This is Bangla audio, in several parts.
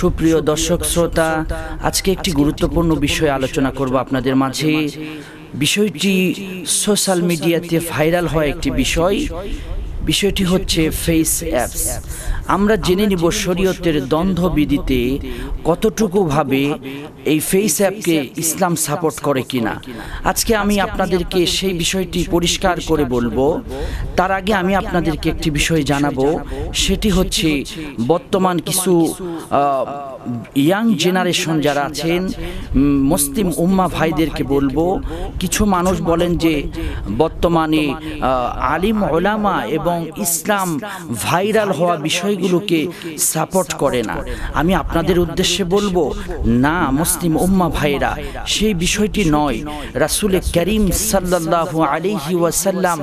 সুপ্রিয় দর্শক শ্রোতা আজকে একটি গুরুত্বপূর্ণ বিষয় আলোচনা করব আপনাদের মাঝে বিষয়টি সোশ্যাল মিডিয়াতে ভাইরাল হয় একটি বিষয় বিষয়টি হচ্ছে ফেস অ্যাপস আমরা জেনে নিব শরীয়তের দ্বন্দ্ববিধিতে কতটুকুভাবে এই ফেস অ্যাপকে ইসলাম সাপোর্ট করে কিনা আজকে আমি আপনাদেরকে সেই বিষয়টি পরিষ্কার করে বলবো তার আগে আমি আপনাদেরকে একটি বিষয় জানাবো সেটি হচ্ছে বর্তমান কিছু ইয়াং জেনারেশন যারা আছেন মুসলিম উম্মা ভাইদেরকে বলবো কিছু মানুষ বলেন যে বর্তমানে আলিম ওলামা এবং ইসলাম ভাইরাল হওয়া বিষয় বিষয়গুলোকে সাপোর্ট করে না আমি আপনাদের উদ্দেশ্যে বলবো না মুসলিম উম্মা ভাইরা সেই বিষয়টি নয় রাসুলে করিম সাল্লাল্লাহু আলিহি ওয়াসাল্লাম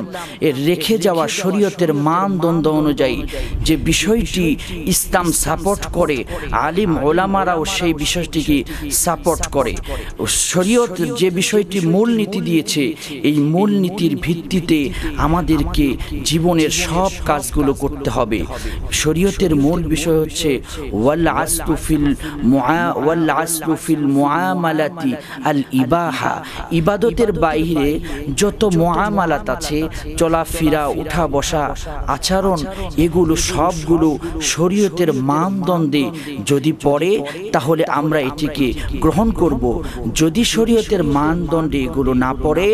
এর রেখে যাওয়া শরীয়তের মানদণ্ড অনুযায়ী যে বিষয়টি ইসলাম সাপোর্ট করে আলিম ওলামারাও সেই বিষয়টিকে সাপোর্ট করে শরীয়ত যে বিষয়টি মূল নীতি দিয়েছে এই মূল নীতির ভিত্তিতে আমাদেরকে জীবনের সব কাজগুলো করতে হবে শরীয় শরীয়তের মূল বিষয় হচ্ছে ওয়াল আসলু ফিল ওয়াল আসলু ফিল মুআমালাতি আল ইবাহা ইবাদতের বাইরে যত মুআমালাত আছে চলাফেরা উঠা বসা আচরণ এগুলো সবগুলো শরীয়তের মানদণ্ডে যদি পড়ে তাহলে আমরা এটিকে গ্রহণ করব যদি শরীয়তের মানদণ্ডে এগুলো না পড়ে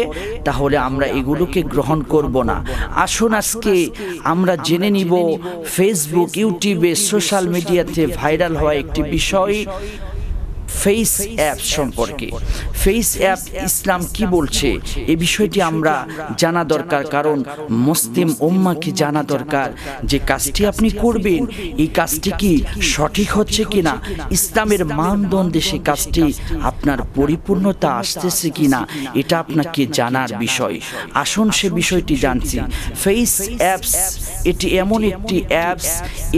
তাহলে আমরা এগুলোকে গ্রহণ করব না আসুন আজকে আমরা জেনে নিব ফেসবুক ইউটিউবে সোশ্যাল মিডিয়াতে ভাইরাল হওয়া একটি বিষয় ফেস অ্যাপ সম্পর্কে ফেস অ্যাপ ইসলাম কি বলছে এ বিষয়টি আমরা জানা দরকার কারণ মুসলিম কি জানা দরকার যে কাজটি আপনি করবেন এই কাজটি কি সঠিক হচ্ছে কিনা ইসলামের মানদণ্ডে সে কাজটি আপনি আপনার পরিপূর্ণতা আসতেছে কি না এটা আপনাকে জানার বিষয় আসুন সে বিষয়টি জানছি ফেস অ্যাপস এটি এমন একটি অ্যাপস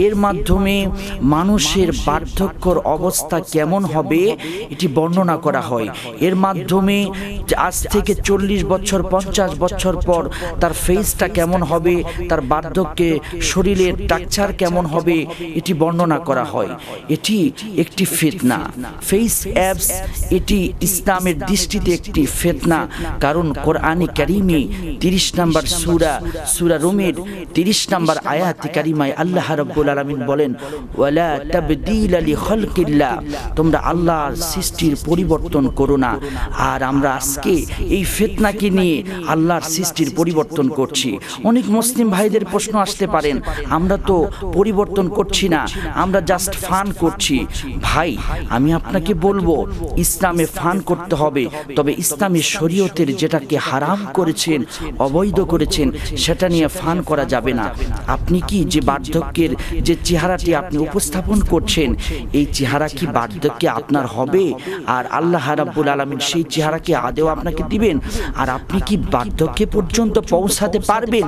এর মাধ্যমে মানুষের বার্ধক্যর অবস্থা কেমন হবে এটি বর্ণনা করা হয় এর মাধ্যমে আজ থেকে চল্লিশ বছর পঞ্চাশ বছর পর তার ফেসটা কেমন হবে তার বার্ধক্যে শরীরের টাকচার কেমন হবে এটি বর্ণনা করা হয় এটি একটি ফিতনা ফেস অ্যাপস এটি ইসলামের দৃষ্টিতে একটি ফেতনা কারণ কোরআনে কারিমে তিরিশ নাম্বার সুরা সুরা রুমের তিরিশ নাম্বার আয়াতি কারিমায় আল্লাহ রব্বুল আলমিন বলেন ওয়ালা তাবদিল আলী হলকিল্লা তোমরা আল্লাহর সৃষ্টির পরিবর্তন করো না আর আমরা আজকে এই ফেতনাকে নিয়ে আল্লাহর সৃষ্টির পরিবর্তন করছি অনেক মুসলিম ভাইদের প্রশ্ন আসতে পারেন আমরা তো পরিবর্তন করছি না আমরা জাস্ট ফান করছি ভাই আমি আপনাকে বলবো ইসলাম ইসলামে ফান করতে হবে তবে ইসলামী শরীয়তের যেটাকে হারাম করেছেন অবৈধ করেছেন সেটা নিয়ে ফান করা যাবে না আপনি কি যে বার্ধক্যের যে চেহারাটি আপনি উপস্থাপন করছেন এই চেহারা কি বার্ধক্যে আপনার হবে আর আল্লাহ রাব্বুল আলমিন সেই চেহারাকে আদেও আপনাকে দিবেন আর আপনি কি বার্ধক্যে পর্যন্ত পৌঁছাতে পারবেন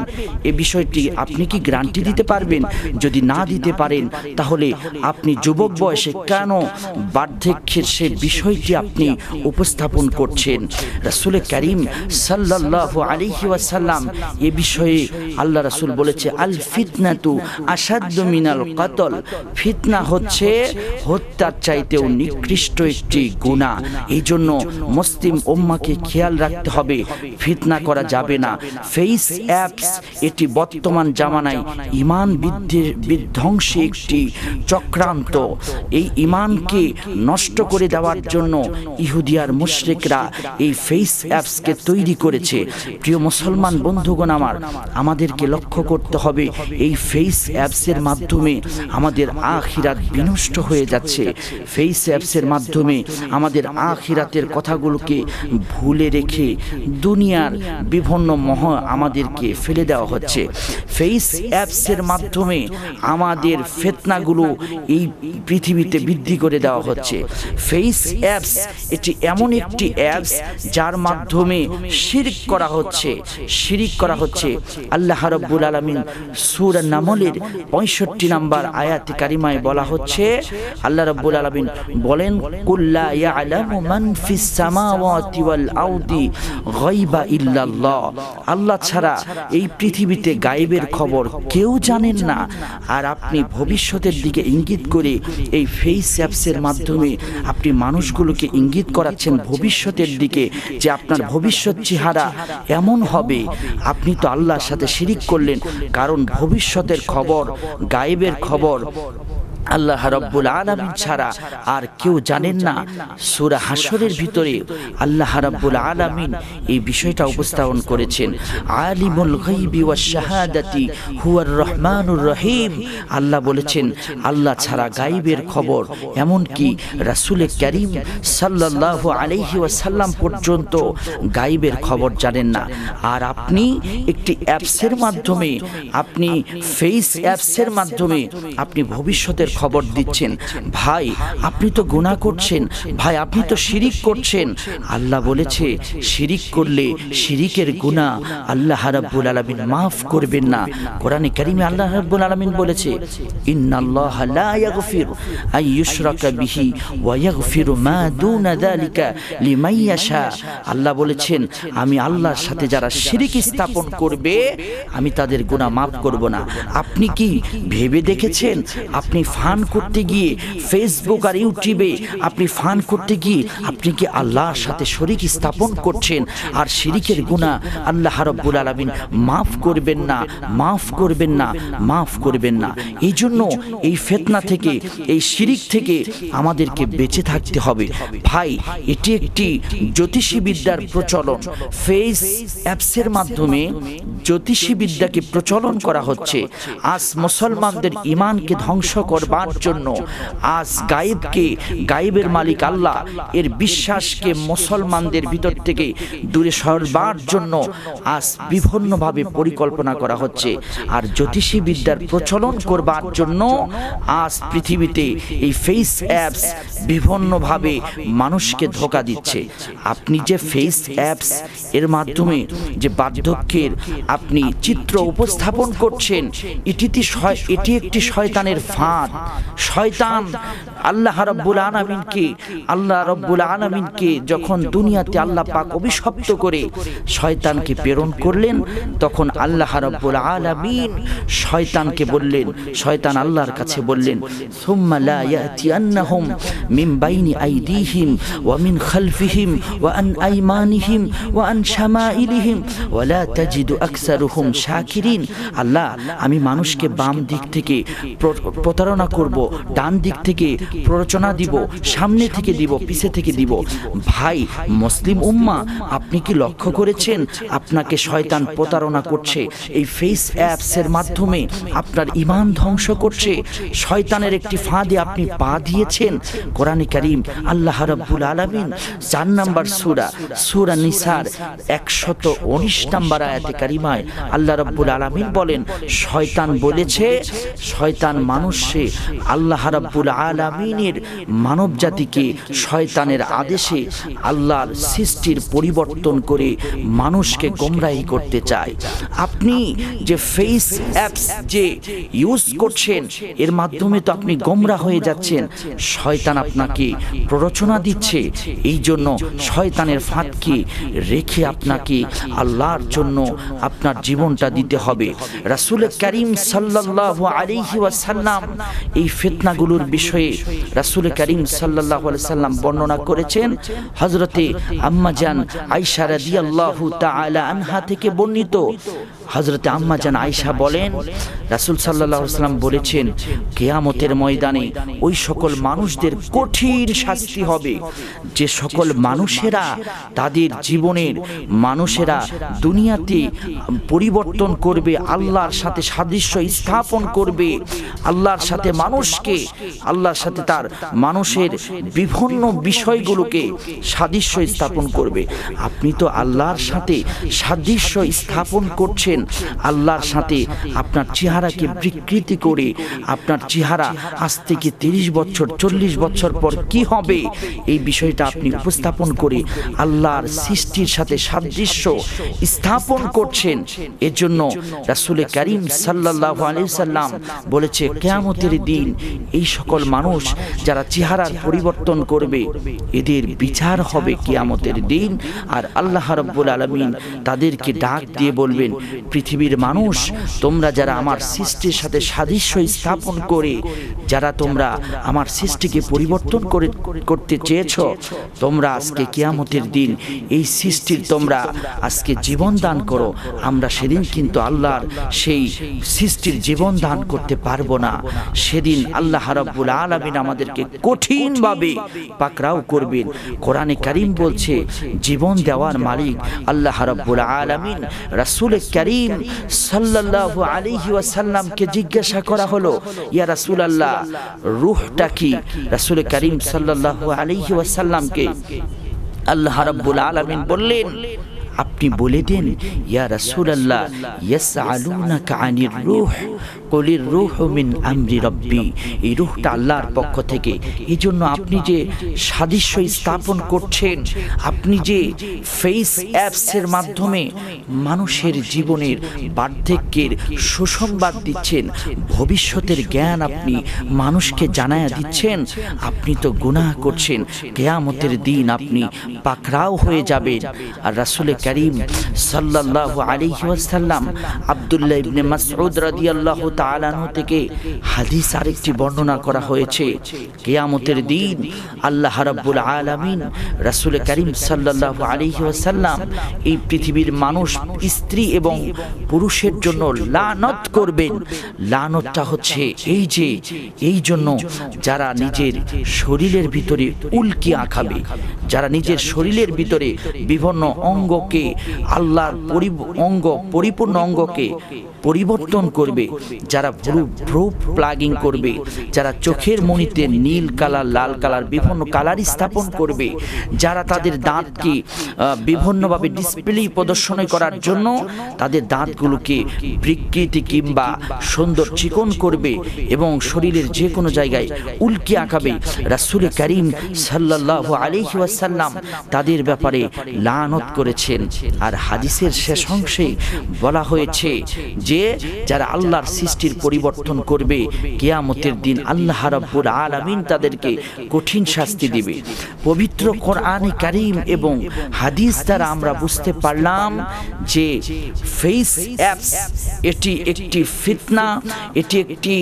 এ বিষয়টি আপনি কি গ্রান্টি দিতে পারবেন যদি না দিতে পারেন তাহলে আপনি যুবক বয়সে কেন বার্ধক্যের সেই বিষয়টি আপনি উপস্থাপন করছেন রাসুল করিম সাল্লাহ আলিহি ওয়াসাল্লাম এ বিষয়ে আল্লাহ রাসুল বলেছে আল ফিতনা তু আসাদ্য মিনাল কাতল ফিতনা হচ্ছে হত্যার চাইতেও নিকৃষ্ট একটি গুণা এই জন্য মুসলিম ওম্মাকে খেয়াল রাখতে হবে ফিতনা করা যাবে না ফেস অ্যাপস এটি বর্তমান জামানায় ইমান বৃদ্ধির বিধ্বংসী একটি চক্রান্ত এই ইমানকে নষ্ট করে দেওয়ার জন্য ইহুদিয়ার মুশরিকরা এই ফেস অ্যাপসকে তৈরি করেছে প্রিয় মুসলমান বন্ধুগণ আমার আমাদেরকে লক্ষ্য করতে হবে এই ফেস অ্যাপসের মাধ্যমে আমাদের আখিরাত বিনষ্ট হয়ে যাচ্ছে ফেস অ্যাপসের মাধ্যমে আমাদের আখিরাতের কথাগুলোকে ভুলে রেখে দুনিয়ার বিভিন্ন মহ আমাদেরকে ফেলে দেওয়া হচ্ছে ফেস অ্যাপসের মাধ্যমে আমাদের ফেতনাগুলো এই পৃথিবীতে বৃদ্ধি করে দেওয়া হচ্ছে ফেস অ্যাপস এটি এমন একটি অ্যাপস যার মাধ্যমে শিরিক করা হচ্ছে শিরিক করা হচ্ছে আল্লাহ রব্বুল আলমিন সুর নামলের পঁয়ষট্টি নাম্বার আয়াত কারিমায় বলা হচ্ছে আল্লাহ রব্বুল আলমিন বলেন কুল্লা ইয়ালামু মান ফিস সামাওয়াতি ওয়াল আউদি গায়বা ইল্লাল্লাহ আল্লাহ ছাড়া এই পৃথিবীতে গায়েবের গায়েবের খবর কেউ জানেন না আর আপনি ভবিষ্যতের দিকে ইঙ্গিত করে এই ফেস অ্যাপসের মাধ্যমে আপনি মানুষগুলোকে ইঙ্গিত করাচ্ছেন ভবিষ্যতের দিকে যে আপনার ভবিষ্যৎ চেহারা এমন হবে আপনি তো আল্লাহর সাথে শিরিক করলেন কারণ ভবিষ্যতের খবর গায়েবের খবর আল্লাহ রব্বুল আলমিন ছাড়া আর কেউ জানেন না সুরা হাসরের ভিতরে আল্লাহ রব্বুল আলমিন এই বিষয়টা উপস্থাপন করেছেন আলিমুল গাইবি ওয়া শাহাদাতি হুয়ার রহমানুর রহিম আল্লাহ বলেছেন আল্লাহ ছাড়া গাইবের খবর এমনকি রাসুলে ক্যারিম সাল্লাহ আলিহি ওয়াসাল্লাম পর্যন্ত গাইবের খবর জানেন না আর আপনি একটি অ্যাপসের মাধ্যমে আপনি ফেস অ্যাপসের মাধ্যমে আপনি ভবিষ্যতের খবর দিচ্ছেন ভাই আপনি তো গুণা করছেন ভাই আপনি তো শিরিক করছেন আল্লাহ বলেছে শিরিক করলে শিরিকের গুণা আল্লাহ রাব্বুল আলামিন মাফ করবেন না কোরআনে কারিমে আল্লাহ রাব্বুল আলামিন বলেছে ইন্নাল্লাহ লা ইয়াগফির আই ইউশরাকা বিহি ওয়া ইয়াগফিরু মা দুনা যালিকা লিমান ইয়াশা আল্লাহ বলেছেন আমি আল্লাহর সাথে যারা শিরিক স্থাপন করবে আমি তাদের গুণা মাফ করব না আপনি কি ভেবে দেখেছেন আপনি ফান করতে গিয়ে ফেসবুক আর ইউটিউবে আপনি ফান করতে গিয়ে আপনি কি আল্লাহর সাথে শরিক স্থাপন করছেন আর শিরিকের গুণা আল্লাহ রব্বুল আলমিন মাফ করবেন না মাফ করবেন না মাফ করবেন না এই জন্য এই ফেতনা থেকে এই শিরিক থেকে আমাদেরকে বেঁচে থাকতে হবে ভাই এটি একটি জ্যোতিষী বিদ্যার প্রচলন ফেস অ্যাপসের মাধ্যমে জ্যোতিষী বিদ্যাকে প্রচলন করা হচ্ছে আজ মুসলমানদের ইমানকে ধ্বংস করবার পার জন্য আজ গাইবকে গাইবের মালিক আল্লাহ এর বিশ্বাসকে মুসলমানদের ভিতর থেকে দূরে সরবার জন্য আজ বিভিন্নভাবে পরিকল্পনা করা হচ্ছে আর জ্যোতিষী বিদ্যার প্রচলন করবার জন্য আজ পৃথিবীতে এই ফেস অ্যাপস বিভিন্নভাবে মানুষকে ধোকা দিচ্ছে আপনি যে ফেস অ্যাপস এর মাধ্যমে যে বার্ধক্যের আপনি চিত্র উপস্থাপন করছেন এটিতে এটি একটি শয়তানের ফাঁদ শয়তান আল্লাহ রব্বুল আনামিনকে আল্লাহ রব্বুল আনামিনকে যখন দুনিয়াতে আল্লাহ পাক অভিশপ্ত করে শয়তানকে প্রেরণ করলেন তখন আল্লাহ রব্বুল আলামিন শয়তানকে বললেন শয়তান আল্লাহর কাছে বললেন সুম্মালাহম মিন বাইনি আইদিহিম ওয়ামিন খালফিহিম ওয়া আন আইমানিহিম আন শামাইলিহিম লা তাজিদু আকসারুহুম শাকিরিন আল্লাহ আমি মানুষকে বাম দিক থেকে প্রতারণা করব ডান দিক থেকে প্ররোচনা দিব সামনে থেকে দিব পিছে থেকে দিব ভাই মুসলিম উম্মা আপনি কি লক্ষ্য করেছেন আপনাকে শয়তান প্রতারণা করছে এই ফেস অ্যাপসের মাধ্যমে আপনার ইমান ধ্বংস করছে শয়তানের একটি ফাঁদে আপনি পা দিয়েছেন কোরআনে করিম আল্লাহ রব্বুল আলামিন চার নাম্বার সুরা সুরা নিসার একশত উনিশ নাম্বার আয়াতে কারিমায় আল্লাহ রব্বুল আলামিন বলেন শয়তান বলেছে শয়তান মানুষে আল্লাহ রাব্বুল আলামিনের মানব জাতিকে শয়তানের আদেশে আল্লাহর সৃষ্টির পরিবর্তন করে মানুষকে গোমরাহি করতে চায় আপনি যে ফেস অ্যাপস যে ইউজ করছেন এর মাধ্যমে তো আপনি গোমরা হয়ে যাচ্ছেন শয়তান আপনাকে প্ররোচনা দিচ্ছে এই জন্য শয়তানের ফাঁদকে রেখে আপনাকে আল্লাহর জন্য আপনার জীবনটা দিতে হবে রাসুল করিম সাল্লাহ আলিহি ওয়াসাল্লাম এই ফিতনাগুলোর বিষয়ে রাসুল করিম সাল্লাহ সাল্লাম বর্ণনা করেছেন হজরতে আম্মাজান আইসা রাদি আল্লাহ আনহা থেকে বর্ণিত হজরতে আম্মাজান আয়সা বলেন রাসুল সাল্লাহ সাল্লাম বলেছেন কেয়ামতের ময়দানে ওই সকল মানুষদের কঠিন শাস্তি হবে যে সকল মানুষেরা তাদের জীবনের মানুষেরা দুনিয়াতে পরিবর্তন করবে আল্লাহর সাথে সাদৃশ্য স্থাপন করবে আল্লাহর সাথে মানুষকে আল্লাহর সাথে তার মানুষের বিভিন্ন বিষয়গুলোকে সাদৃশ্য স্থাপন করবে আপনি তো আল্লাহর সাথে সাদৃশ্য স্থাপন করছেন আল্লাহর সাথে আপনার চেহারাকে বিকৃতি করে আপনার চেহারা আজ থেকে তিরিশ বছর চল্লিশ বছর পর কি হবে এই বিষয়টা আপনি উপস্থাপন করে আল্লাহর সৃষ্টির সাথে সাদৃশ্য স্থাপন করছেন এজন্য রাসুলে করিম সাল্লাহ আলি সাল্লাম বলেছে কেমতের দিন এই সকল মানুষ যারা চেহারার পরিবর্তন করবে এদের বিচার হবে কিয়ামতের দিন আর আল্লাহ রব্বুল আলমিন তাদেরকে ডাক দিয়ে বলবেন পৃথিবীর মানুষ তোমরা যারা আমার সৃষ্টির সাথে সাদৃশ্য স্থাপন করে যারা তোমরা আমার সৃষ্টিকে পরিবর্তন করে করতে চেয়েছ তোমরা আজকে কিয়ামতের দিন এই সৃষ্টির তোমরা আজকে জীবন দান করো আমরা সেদিন কিন্তু আল্লাহর সেই সৃষ্টির জীবন দান করতে পারবো না সেদিন আল্লাহ রাব্বুল আলামিন আমাদেরকে কঠিনভাবে পাকরাও করবেন কোরআনে কারীম বলছে জীবন দেওয়ার মালিক আল্লাহ রাব্বুল আলামিন রাসূল করিম সাল্লাল্লাহু আলাইহি ওয়াসাল্লামকে জিজ্ঞাসা করা হলো ইয়া রাসূল আল্লাহ রুহটা কি রাসূল করিম সাল্লাল্লাহু আলাইহি ওয়াসাল্লামকে আল্লাহ রাব্বুল আলামিন বললেন আপনি বলে দেন ইয়া রাসূলুল্লাহ ইয়াসআলুনাকা আনির রূহ কলির রূহ মিন আমরি রব্বি এই রূহটা আল্লাহর পক্ষ থেকে এই জন্য আপনি যে সাদৃশ্য স্থাপন করছেন আপনি যে ফেস অ্যাপসের মাধ্যমে মানুষের জীবনের বার্ধক্যের সুসংবাদ দিচ্ছেন ভবিষ্যতের জ্ঞান আপনি মানুষকে জানায়া দিচ্ছেন আপনি তো গুনাহ করছেন কেয়ামতের দিন আপনি পাকড়াও হয়ে যাবেন আর রাসুলের করিম সাল্লাল্লাহু আলাইহি ওয়াসাল্লাম আব্দুল্লাহ ইবনে মাসউদ রাদিয়াল্লাহু তাআলা আনহু থেকে হাদিস আরেকটি বর্ণনা করা হয়েছে কিয়ামতের দিন আল্লাহ রাব্বুল আলামিন রাসূল করিম সাল্লাল্লাহু আলাইহি ওয়াসাল্লাম এই পৃথিবীর মানুষ স্ত্রী এবং পুরুষের জন্য লানত করবেন লানতটা হচ্ছে এই যে এই জন্য যারা নিজের শরীরের ভিতরে উল্কি আঁকাবে যারা নিজের শরীরের ভিতরে বিভিন্ন অঙ্গকে অঙ্গকে আল্লাহর অঙ্গ পরিপূর্ণ অঙ্গকে পরিবর্তন করবে যারা ভ্রু ভ্রু প্লাগিং করবে যারা চোখের মণিতে নীল কালার লাল কালার বিভিন্ন কালার স্থাপন করবে যারা তাদের দাঁতকে বিভিন্নভাবে ডিসপ্লে প্রদর্শন করার জন্য তাদের দাঁতগুলোকে বিকৃতি কিংবা সুন্দর চিকন করবে এবং শরীরের যে কোনো জায়গায় উল্কি আঁকাবে রাসুল করিম সাল্লাহ আলিহাসাল্লাম তাদের ব্যাপারে লানত করেছেন আর হাদিসের শেষ অংশে বলা হয়েছে যে যারা আল্লাহর সৃষ্টির পরিবর্তন করবে কেয়ামতের দিন আল্লাহ রব্বুর আলমিন তাদেরকে কঠিন শাস্তি দিবে পবিত্র কোরআনে কারিম এবং হাদিস দ্বারা আমরা বুঝতে পারলাম যে ফেস অ্যাপস এটি একটি ফিতনা এটি একটি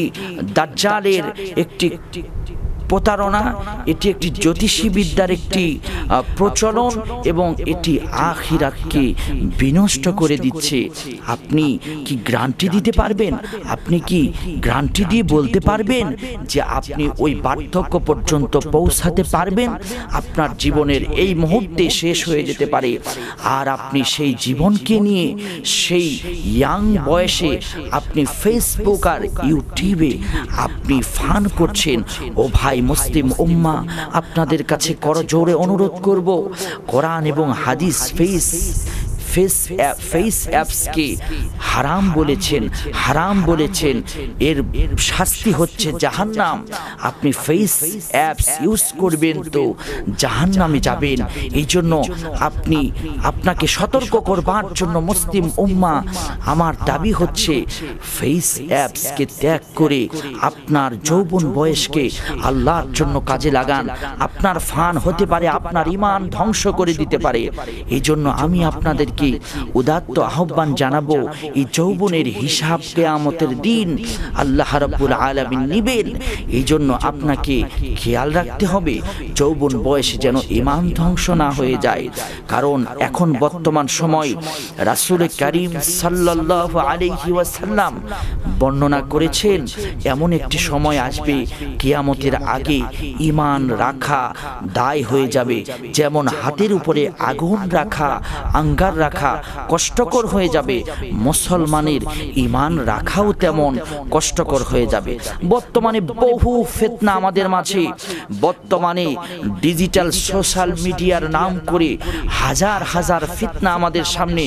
দাজ্জালের একটি প্রতারণা এটি একটি জ্যোতিষী বিদ্যার একটি প্রচলন এবং এটি আখিরাতকে বিনষ্ট করে দিচ্ছে আপনি কি গ্রান্টি দিতে পারবেন আপনি কি গ্রান্টি দিয়ে বলতে পারবেন যে আপনি ওই বার্ধক্য পর্যন্ত পৌঁছাতে পারবেন আপনার জীবনের এই মুহূর্তে শেষ হয়ে যেতে পারে আর আপনি সেই জীবনকে নিয়ে সেই ইয়াং বয়সে আপনি ফেসবুক আর ইউটিউবে আপনি ফান করছেন ও ভাই মুসলিম উম্মা আপনাদের কাছে কর জোরে অনুরোধ করব কোরআন এবং হাদিস ফেস ফেস ফেস অ্যাপসকে হারাম বলেছেন হারাম বলেছেন এর শাস্তি হচ্ছে জাহান্নাম আপনি ফেস অ্যাপস ইউজ করবেন তো জাহান্নামে যাবেন এই জন্য আপনি আপনাকে সতর্ক করবার জন্য মুসলিম উম্মা আমার দাবি হচ্ছে ফেস অ্যাপসকে ত্যাগ করে আপনার যৌবন বয়সকে আল্লাহর জন্য কাজে লাগান আপনার ফান হতে পারে আপনার ইমান ধ্বংস করে দিতে পারে এই জন্য আমি আপনাদেরকে কি উদাত্ত আহ্বান জানাবো এই যৌবনের হিসাব কেয়ামতের দিন আল্লাহ রাব্বুল আলমিন নিবেন এই জন্য আপনাকে খেয়াল রাখতে হবে যৌবন বয়সে যেন ইমান ধ্বংস না হয়ে যায় কারণ এখন বর্তমান সময় রাসুল করিম সাল্লাহ আলিহি ওয়াসাল্লাম বর্ণনা করেছেন এমন একটি সময় আসবে কিয়ামতের আগে ইমান রাখা দায় হয়ে যাবে যেমন হাতের উপরে আগুন রাখা আঙ্গার রাখা রাখা কষ্টকর হয়ে যাবে মুসলমানের ইমান রাখাও তেমন কষ্টকর হয়ে যাবে বর্তমানে বহু ফেতনা আমাদের মাঝে বর্তমানে ডিজিটাল সোশ্যাল মিডিয়ার নাম করে হাজার হাজার ফিতনা আমাদের সামনে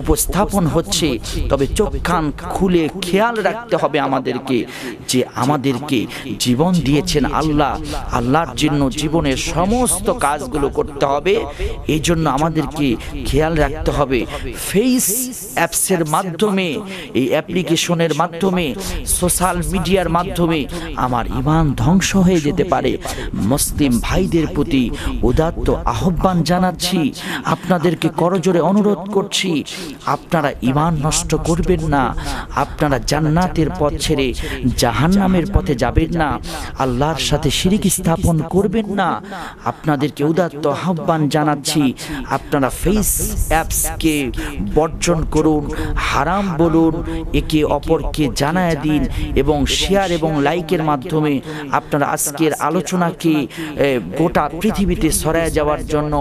উপস্থাপন হচ্ছে তবে চোখ কান খুলে খেয়াল রাখতে হবে আমাদেরকে যে আমাদেরকে জীবন দিয়েছেন আল্লাহ আল্লাহর জন্য জীবনের সমস্ত কাজগুলো করতে হবে এই জন্য আমাদেরকে খেয়াল রাখতে হবে হবে ফেস অ্যাপসের মাধ্যমে এই অ্যাপ্লিকেশনের মাধ্যমে সোশ্যাল মিডিয়ার মাধ্যমে আমার ইমান ধ্বংস হয়ে যেতে পারে মুসলিম ভাইদের প্রতি উদাত্ত আহ্বান জানাচ্ছি আপনাদেরকে করজোরে অনুরোধ করছি আপনারা ইমান নষ্ট করবেন না আপনারা জান্নাতের পথ ছেড়ে জাহান্নামের পথে যাবেন না আল্লাহর সাথে শিরিক স্থাপন করবেন না আপনাদেরকে উদাত্ত আহ্বান জানাচ্ছি আপনারা ফেস অ্যাপস একে বর্জন করুন হারাম বলুন একে অপরকে জানায় দিন এবং শেয়ার এবং লাইকের মাধ্যমে আপনার আজকের আলোচনাকে গোটা পৃথিবীতে সরায় যাওয়ার জন্য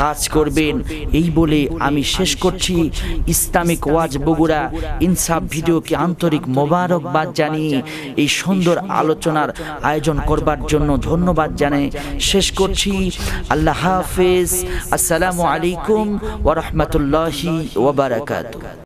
কাজ করবেন এই বলে আমি শেষ করছি ইসলামিক ওয়াজ বগুড়া ইনসাফ ভিডিওকে আন্তরিক মোবারকবাদ জানিয়ে এই সুন্দর আলোচনার আয়োজন করবার জন্য ধন্যবাদ জানাই শেষ করছি আল্লাহ হাফেজ আসসালামু আলাইকুম ওরহমতুল্লাহ warahmatullahi wabarakatuh.